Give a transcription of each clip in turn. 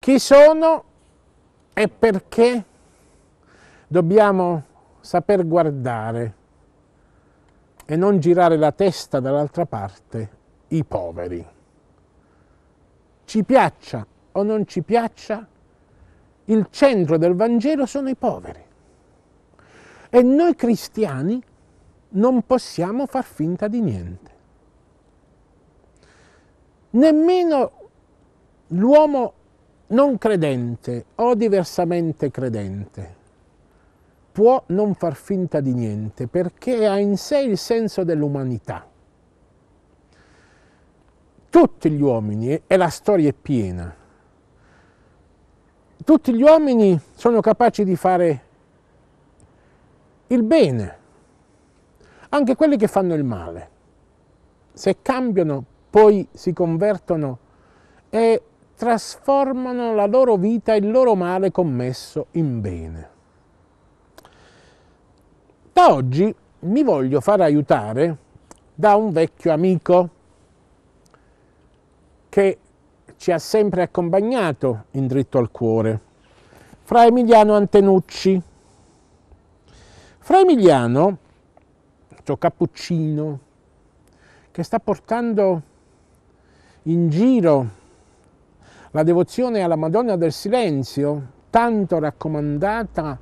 Chi sono e perché dobbiamo saper guardare e non girare la testa dall'altra parte i poveri. Ci piaccia o non ci piaccia, il centro del Vangelo sono i poveri. E noi cristiani non possiamo far finta di niente. Nemmeno l'uomo non credente o diversamente credente può non far finta di niente perché ha in sé il senso dell'umanità. Tutti gli uomini, e la storia è piena, tutti gli uomini sono capaci di fare il bene, anche quelli che fanno il male. Se cambiano, poi si convertono e trasformano la loro vita, e il loro male commesso in bene. Da oggi mi voglio far aiutare da un vecchio amico che ci ha sempre accompagnato in dritto al cuore, fra Emiliano Antenucci. Fra Emiliano, questo cappuccino, che sta portando in giro la devozione alla Madonna del Silenzio, tanto raccomandata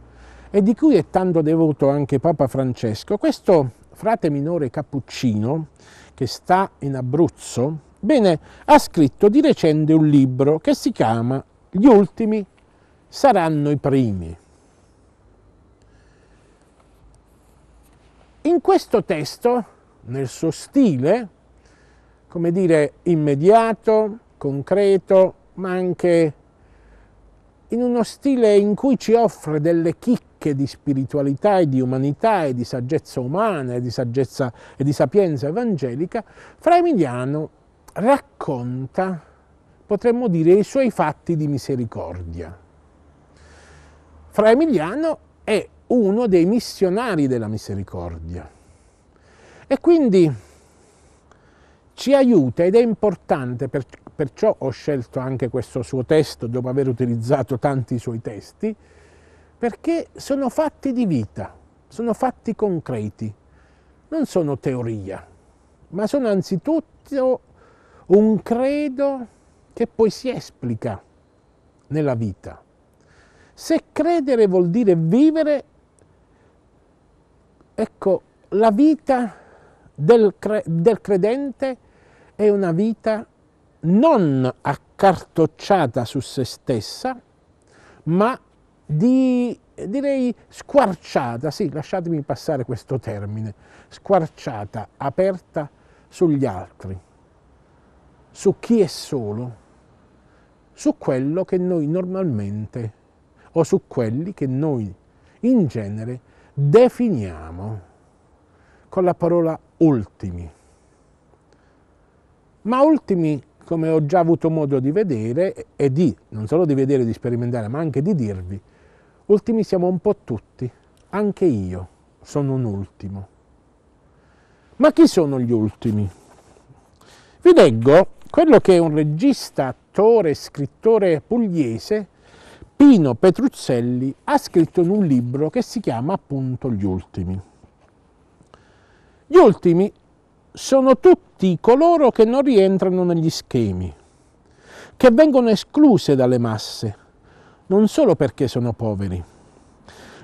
e di cui è tanto devoto anche Papa Francesco. Questo frate minore cappuccino, che sta in Abruzzo, bene, ha scritto di recente un libro che si chiama Gli ultimi saranno i primi. In questo testo, nel suo stile, come dire, immediato, concreto, ma anche in uno stile in cui ci offre delle chicche di spiritualità e di umanità e di saggezza umana e di, saggezza, e di sapienza evangelica, Fra Emiliano racconta, potremmo dire, i suoi fatti di misericordia. Fra Emiliano è uno dei missionari della misericordia. E quindi ci aiuta ed è importante, per, perciò ho scelto anche questo suo testo dopo aver utilizzato tanti suoi testi, perché sono fatti di vita, sono fatti concreti, non sono teoria, ma sono anzitutto un credo che poi si esplica nella vita. Se credere vuol dire vivere, ecco, la vita del, cre del credente è una vita non accartocciata su se stessa, ma di, direi squarciata, sì, lasciatemi passare questo termine, squarciata, aperta sugli altri, su chi è solo, su quello che noi normalmente, o su quelli che noi in genere definiamo con la parola ultimi ma ultimi, come ho già avuto modo di vedere e di, non solo di vedere, di sperimentare, ma anche di dirvi, ultimi siamo un po' tutti, anche io sono un ultimo. Ma chi sono gli ultimi? Vi leggo quello che un regista, attore, scrittore pugliese, Pino Petruzzelli, ha scritto in un libro che si chiama appunto Gli ultimi. Gli ultimi sono tutti coloro che non rientrano negli schemi, che vengono escluse dalle masse, non solo perché sono poveri.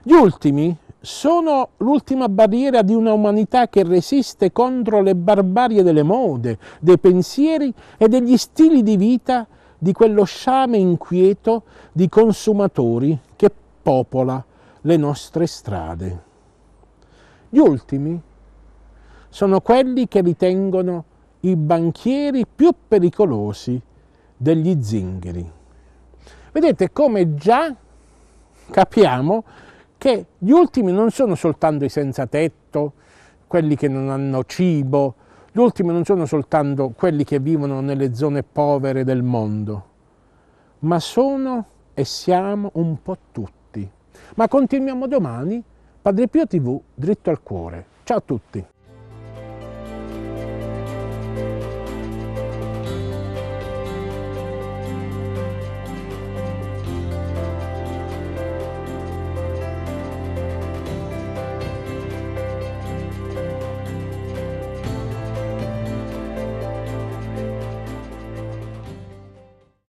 Gli ultimi sono l'ultima barriera di una umanità che resiste contro le barbarie delle mode, dei pensieri e degli stili di vita di quello sciame inquieto di consumatori che popola le nostre strade. Gli ultimi sono quelli che ritengono i banchieri più pericolosi degli zingari. Vedete come già capiamo che gli ultimi non sono soltanto i senza tetto, quelli che non hanno cibo, gli ultimi non sono soltanto quelli che vivono nelle zone povere del mondo, ma sono e siamo un po' tutti. Ma continuiamo domani. Padre Pio TV, dritto al cuore. Ciao a tutti.